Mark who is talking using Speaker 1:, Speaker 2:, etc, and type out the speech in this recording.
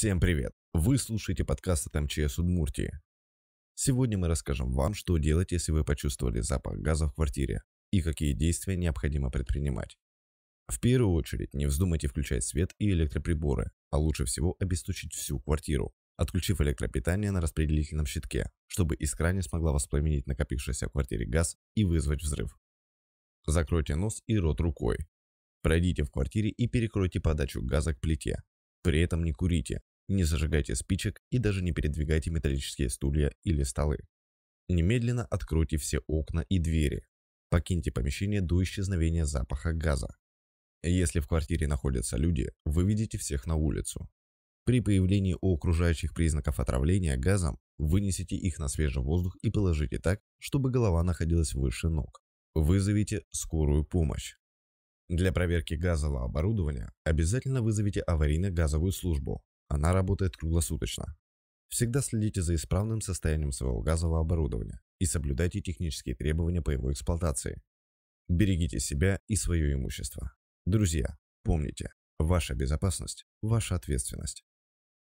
Speaker 1: Всем привет! Вы слушаете подкаст от МЧС Удмуртии. Сегодня мы расскажем вам, что делать, если вы почувствовали запах газа в квартире и какие действия необходимо предпринимать. В первую очередь, не вздумайте включать свет и электроприборы, а лучше всего обесточить всю квартиру, отключив электропитание на распределительном щитке, чтобы искра не смогла воспламенить накопившийся в квартире газ и вызвать взрыв. Закройте нос и рот рукой. Пройдите в квартире и перекройте подачу газа к плите. При этом не курите, не зажигайте спичек и даже не передвигайте металлические стулья или столы. Немедленно откройте все окна и двери. Покиньте помещение до исчезновения запаха газа. Если в квартире находятся люди, выведите всех на улицу. При появлении у окружающих признаков отравления газом, вынесите их на свежий воздух и положите так, чтобы голова находилась выше ног. Вызовите скорую помощь. Для проверки газового оборудования обязательно вызовите аварийно-газовую службу она работает круглосуточно. Всегда следите за исправным состоянием своего газового оборудования и соблюдайте технические требования по его эксплуатации. Берегите себя и свое имущество. Друзья, помните, ваша безопасность – ваша ответственность.